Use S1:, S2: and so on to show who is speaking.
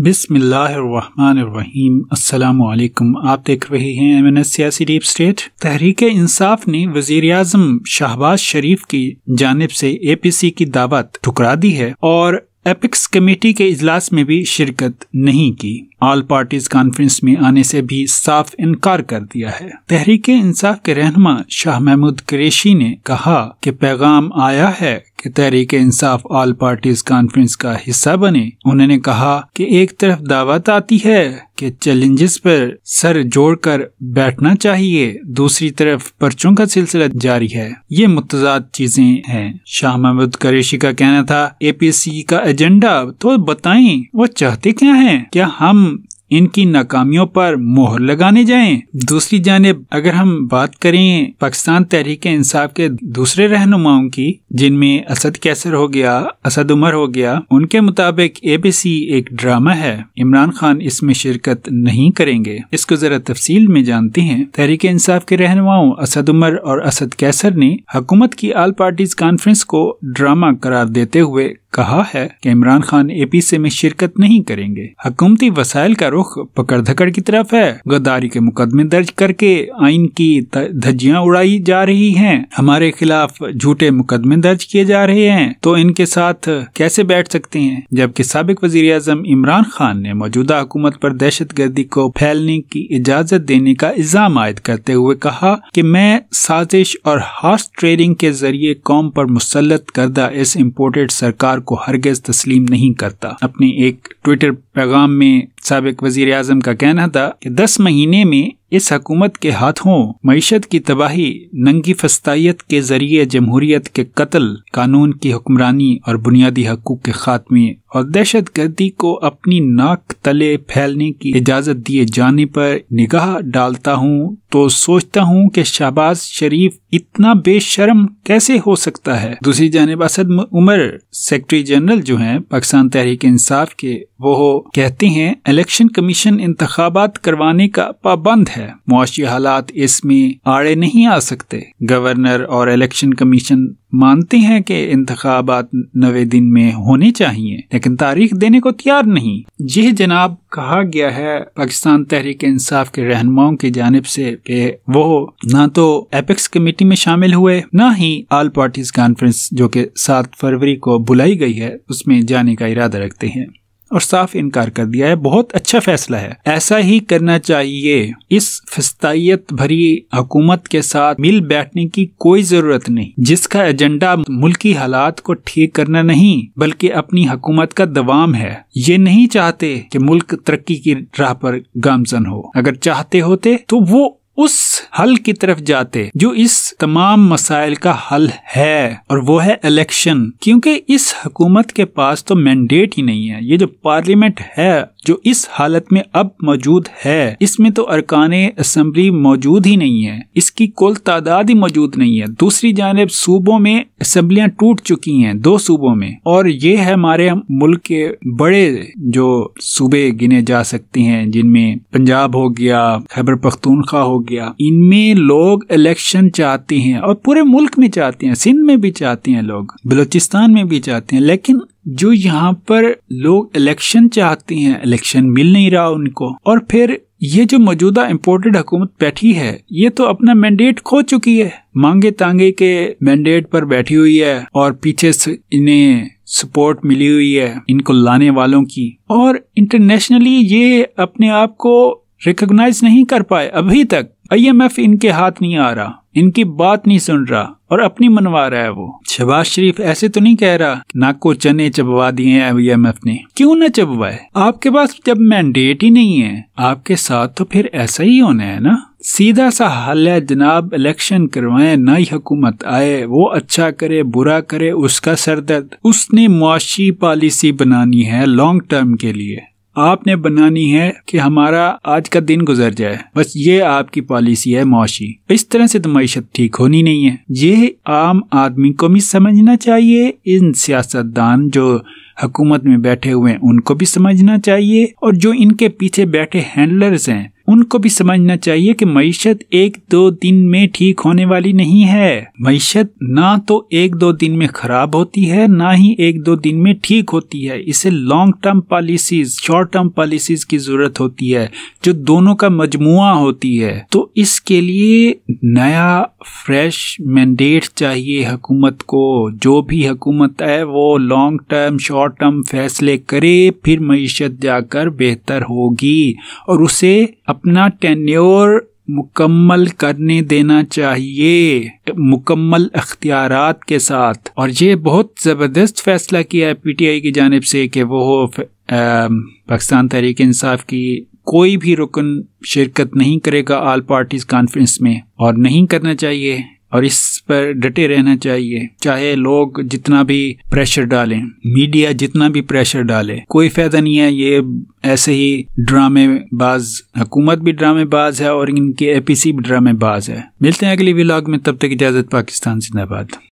S1: बिसमीम अल्लाम आप देख रहे हैं एम एन एस सियासी डीप स्टेट तहरीक इंसाफ ने वजीर अजम शहबाज शरीफ की जानब से ए पी सी की दावत ठुकरा दी है और एपिक्स कमेटी के इजलास में भी शिरकत नहीं की ऑल पार्टीज कॉन्फ्रेंस में आने से भी साफ इनकार कर दिया है तहरीक इंसाफ के रहनमा शाह महमूद कुरेशी ने कहा कि पैगाम आया है कि Tehreek Insaf all parties conference का हिस्सा बने उन्होंने कहा कि एक तरफ दावत आती है के चैलेंजेस पर सर जोड़कर बैठना चाहिए दूसरी तरफ पर्चों का सिलसिला जारी है ये मुतजाद चीजें हैं शाह महमूद करेशी का कहना था एपीसी का एजेंडा तो बताएं वो चाहते क्या हैं क्या हम इनकी नाकामियों पर मोहर लगाने जाएं। दूसरी जानब अगर हम बात करें पाकिस्तान तहरीक इंसाफ के दूसरे रहनुमाओं की जिनमें असद कैसर हो गया असद उमर हो गया उनके मुताबिक ए बी सी एक ड्रामा है इमरान खान इसमें शिरकत नहीं करेंगे इसको जरा तफसील में जानते हैं तहरीक इंसाफ के रहनुमाओं असद उमर और असद कैसर ने हकूमत की आल पार्टीज कॉन्फ्रेंस को ड्रामा करार देते हुए कहा है कि इमरान खान एपीसी में शिरकत नहीं करेंगे हकूमती वसाइल का रुख पकड़ धकड़ की तरफ है गद्दारी के मुकदमे दर्ज करके आइन की धज्जियां उड़ाई जा रही हैं। हमारे खिलाफ झूठे मुकदमे दर्ज किए जा रहे हैं तो इनके साथ कैसे बैठ सकते हैं जबकि सबक वजीर अजम इमरान खान ने मौजूदा हुकूमत पर दहशत गर्दी को फैलने की इजाजत देने का इल्जाम आयद करते हुए कहा कि मैं साजिश और हार्स ट्रेडिंग के जरिए कौम पर मुसलत करदा इस इम्पोर्टेड सरकार को हरगज तस्लीम नहीं करता अपने एक ट्विटर पैगाम में सबक वजीर अजम का कहना था कि दस महीने में इस हकूमत के हाथों मीशत की तबाही नंगी फस्तायत के जरिए जमहूरियत के कत्ल कानून की हुक्मरानी और बुनियादी हकूक के खात्मे और दहशत गर्दी को अपनी नाक तले फैलने की इजाज़त दिए जाने पर निगाह डालता हूँ तो सोचता हूँ कि शहबाज शरीफ इतना बेशरम कैसे हो सकता है दूसरी जानब असद उमर सेक्रेटरी जनरल जो है पाकिस्तान तहरीक इंसाफ के वो कहते हैं इलेक्शन कमीशन इंतबात करवाने का पाबंद है मुआशी हालात इसमें आड़े नहीं आ सकते गवर्नर और इलेक्शन कमीशन मानते हैं कि इंतबात नवे दिन में होने चाहिए लेकिन तारीख देने को तैयार नहीं यह जनाब कहा गया है पाकिस्तान तहरीक इंसाफ के रहनुमाओं की जानब से कि वो ना तो एपेक्स कमेटी में शामिल हुए ना ही आल पार्टीज कॉन्फ्रेंस जो कि सात फरवरी को बुलाई गई है उसमें जाने का इरादा रखते हैं और साफ इनकार कर दिया है बहुत अच्छा फैसला है ऐसा ही करना चाहिए इस फस्ताइत भरी हुकूमत के साथ मिल बैठने की कोई जरूरत नहीं जिसका एजेंडा मुल्की हालात को ठीक करना नहीं बल्कि अपनी हुकूमत का दवाम है ये नहीं चाहते कि मुल्क तरक्की की राह पर गामजन हो अगर चाहते होते तो वो उस हल की तरफ जाते जो इस तमाम मसाइल का हल है और वो है इलेक्शन क्योंकि इस हुकूमत के पास तो मैंडेट ही नहीं है ये जो पार्लियामेंट है जो इस हालत में अब मौजूद है इसमें तो अरकान असम्बली मौजूद ही नहीं है इसकी कुल तादाद ही मौजूद नहीं है दूसरी जानब सूबों में असम्बलियाँ टूट चुकी हैं दो सूबों में और ये है हमारे मुल्क के बड़े जो सूबे गिने जा सकते हैं जिनमें पंजाब हो गया खैबर पख्तूनखा हो गया इनमें लोग इलेक्शन चाहते हैं और पूरे मुल्क में चाहते हैं सिंध में भी चाहते हैं लोग बलोचिस्तान में भी चाहते हैं लेकिन जो यहाँ पर लोग इलेक्शन चाहते हैं इलेक्शन मिल नहीं रहा उनको और फिर ये जो मौजूदा इम्पोर्टेड हुकूमत बैठी है ये तो अपना मैंडेट खो चुकी है मांगे तांगे के मैंडेट पर बैठी हुई है और पीछे से इन्हें सपोर्ट मिली हुई है इनको लाने वालों की और इंटरनेशनली ये अपने आप को रिकॉग्नाइज नहीं कर पाए अभी तक आईएमएफ इनके हाथ नहीं आ रहा इनकी बात नहीं सुन रहा और अपनी मनवा रहा है वो शहबाज शरीफ ऐसे तो नहीं कह रहा नाक को चने चबवा दिए आईएमएफ ने क्यों ना चबवाए आपके पास जब मैंडेट ही नहीं है आपके साथ तो फिर ऐसा ही होना है ना सीधा सा हल है जनाब इलेक्शन करवाए नई हुकूमत आए वो अच्छा करे बुरा करे उसका सरदर्द उसने मुआशी पॉलिसी बनानी है लॉन्ग टर्म के लिए आपने बनानी है कि हमारा आज का दिन गुजर जाए बस ये आपकी पॉलिसी है मौशी इस तरह से तो मीशत ठीक होनी नहीं है ये आम आदमी को भी समझना चाहिए इन सियासतदान जो हकूमत में बैठे हुए हैं उनको भी समझना चाहिए और जो इनके पीछे बैठे हैंडलर्स हैं उनको भी समझना चाहिए कि मीशत एक दो दिन में ठीक होने वाली नहीं है मीशत ना तो एक दो दिन में खराब होती है ना ही एक दो दिन में ठीक होती है इसे long term policies short term policies की जरूरत होती है जो दोनों का मजमु होती है तो इसके लिए नया फ्रेश मैंडेट चाहिए हुकूमत को जो भी हकूमत है वो लॉन्ग टर्म शॉर्ट टर्म फैसले करे फिर मीशत जाकर बेहतर होगी और उसे अपना टेन्योर मुकम्मल करने देना चाहिए मुकम्मल अख्तियार के साथ और ये बहुत ज़बरदस्त फैसला किया है पीटीआई की जानब से कि वो पाकिस्तान तहरीक इंसाफ की कोई भी रुकन शिरकत नहीं करेगा आल पार्टीज़ कॉन्फ्रेंस में और नहीं करना चाहिए और इस पर डटे रहना चाहिए चाहे लोग जितना भी प्रेशर डालें मीडिया जितना भी प्रेशर डाले कोई फायदा नहीं है ये ऐसे ही ड्रामेबाज हुकूमत भी ड्रामेबाज है और इनके एपीसी भी ड्रामेबाज है मिलते हैं अगली ब्लाग में तब तक इजाज़त पाकिस्तान जिंदाबाद